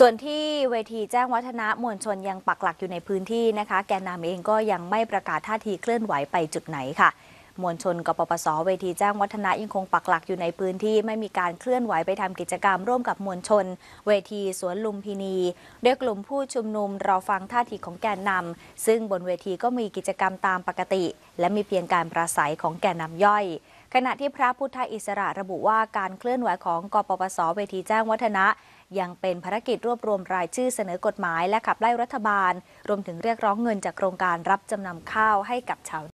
ส่วนที่เวทีแจ้งวัฒนะมวลชนยังปักหลักอยู่ในพื้นที่นะคะ แกนนำเองก็ยังไม่ประกาศท่าทีเคลื่อนไหวไปจุดไหนค่ะ มวลชนกปปสเวทีแจ้งวัฒนะยังคงปักหลักอยู่ในพื้นที่ไม่มีการเคลื่อนไหวไปทำกิจกรรมร่วมกับมวลชน เวทีสวนลุมพินีโดยกลุ่มผู้ชุมนุมรอฟังท่าทีของแกนนำ ซึ่งบนเวทีก็มีกิจกรรมตามปกติ และมีเพียงการประสัยของแกนนำย่อยขณะที่พระพุทธอิสระระบุว่าการเคลื่อนไหวของกปปส เวทีแจ้งวัฒนะ ยังเป็นภารกิจรวบรวมรายชื่อเสนอกฎหมายและขับไล่รัฐบาล รวมถึงเรียกร้องเงินจากโครงการรับจำนำข้าวให้กับชาว